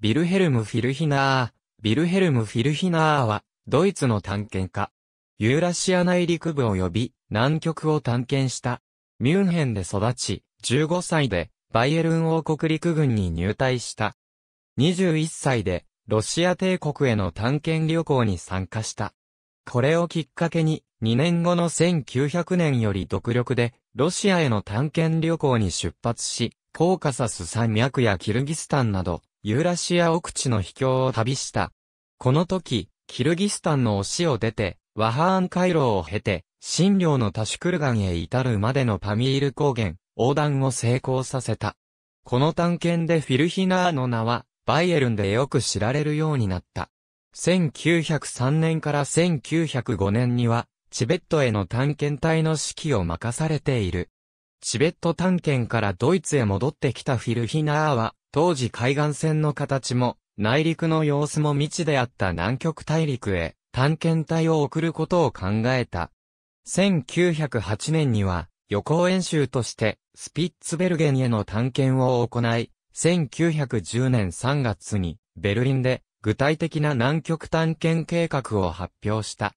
ビルヘルム・フィルヒナー。ビルヘルム・フィルヒナーは、ドイツの探検家。ユーラシア内陸部及び南極を探検した。ミュンヘンで育ち、15歳でバイエルン王国陸軍に入隊した。21歳でロシア帝国への探検旅行に参加した。これをきっかけに2年後の1900年より独力でロシアへの探検旅行に出発し、コーカサス山脈やキルギスタンなどユーラシア奥地の秘境を旅した。この時、キルギスタンの押しを出て、ワハーン回廊を経て、新領のタシュクルガンへ至るまでのパミール高原、横断を成功させた。この探検でフィルヒナーの名は、バイエルンでよく知られるようになった。1903年から1905年には、チベットへの探検隊の指揮を任されている。チベット探検からドイツへ戻ってきたフィルヒナーは、当時海岸線の形も、内陸の様子も未知であった南極大陸へ、探検隊を送ることを考えた。1908年には、予行演習として、スピッツベルゲンへの探検を行い、1910年3月に、ベルリンで、具体的な南極探検計画を発表した。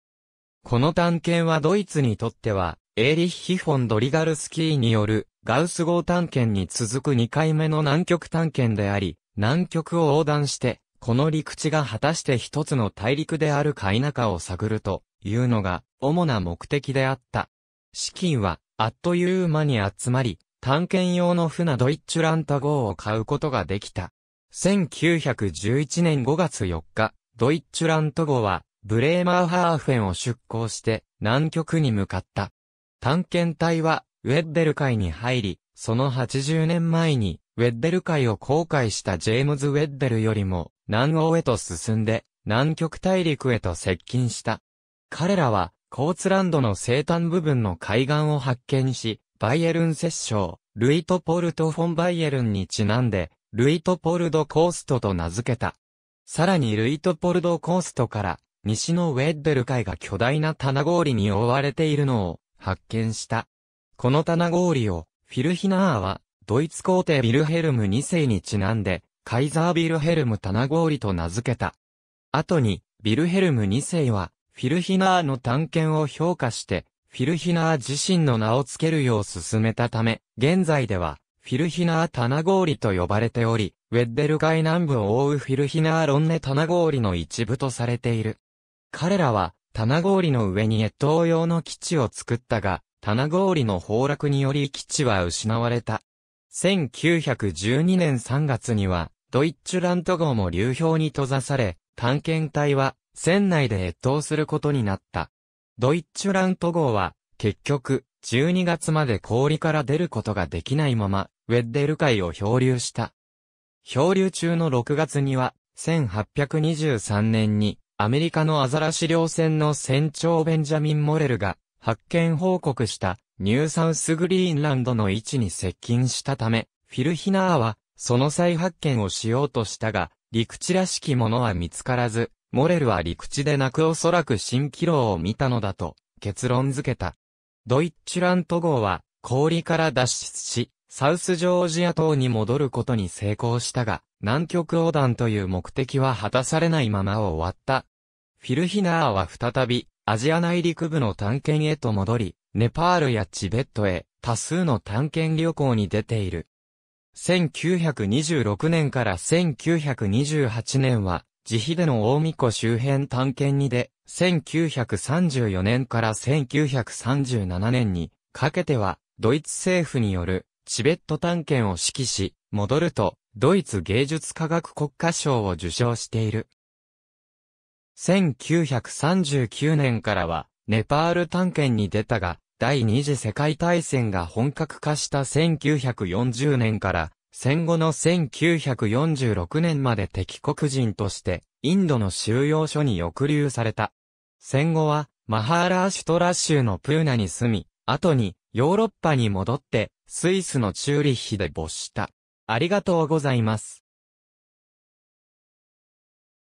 この探検はドイツにとっては、エーリッヒ・フォン・ドリガルスキーによるガウス号探検に続く2回目の南極探検であり、南極を横断して、この陸地が果たして一つの大陸であるか否かを探るというのが主な目的であった。資金はあっという間に集まり、探検用の船ドイッチュランタ号を買うことができた。1911年5月4日、ドイッチュラント号は、ブレーマーハーフェンを出港して、南極に向かった。探検隊は、ウェッデル会に入り、その80年前に、ウェッデル海を航海したジェームズ・ウェッデルよりも、南欧へと進んで、南極大陸へと接近した。彼らは、コーツランドの西端部分の海岸を発見し、バイエルン摂政、ルイトポルト・フォン・バイエルンにちなんで、ルイトポルド・コーストと名付けた。さらにルイトポルド・コーストから、西のウェッデル海が巨大な棚氷に覆われているのを発見した。この棚氷を、フィルヒナーは、ドイツ皇帝ビルヘルム2世にちなんで、カイザービルヘルム棚氷と名付けた。後に、ビルヘルム2世は、フィルヒナーの探検を評価して、フィルヒナー自身の名を付けるよう進めたため、現在では、フィルヒナー棚氷と呼ばれており、ウェッデル海南部を覆うフィルヒナーロンネ棚氷の一部とされている。彼らは、棚氷の上に越冬用の基地を作ったが、棚氷の崩落により基地は失われた。1912年3月には、ドイッチュラント号も流氷に閉ざされ、探検隊は、船内で越冬することになった。ドイッチュラント号は、結局、12月まで氷から出ることができないまま、ウェッデル海を漂流した。漂流中の6月には、1823年に、アメリカのアザラシ漁船の船長ベンジャミン・モレルが、発見報告したニューサウスグリーンランドの位置に接近したため、フィルヒナーはその再発見をしようとしたが、陸地らしきものは見つからず、モレルは陸地でなくおそらく蜃気楼を見たのだと結論付けた。ドイッチュラント号は氷から脱出し、サウスジョージア島に戻ることに成功したが、南極横断という目的は果たされないまま終わった。フィルヒナーは再びアジア内陸部の探検へと戻り、ネパールやチベットへ多数の探検旅行に出ている。1926年から1928年は、自費での大巫子周辺探検にで、1934年から1937年にかけては、ドイツ政府によるチベット探検を指揮し、戻ると、ドイツ芸術科学国家賞を受賞している。1939年からは、ネパール探検に出たが、第二次世界大戦が本格化した1940年から、戦後の1946年まで敵国人として、インドの収容所に抑留された。戦後は、マハーラーシュトラ州のプーナに住み、後に、ヨーロッパに戻って、スイスのチューリッヒで没した。ありがとうございます。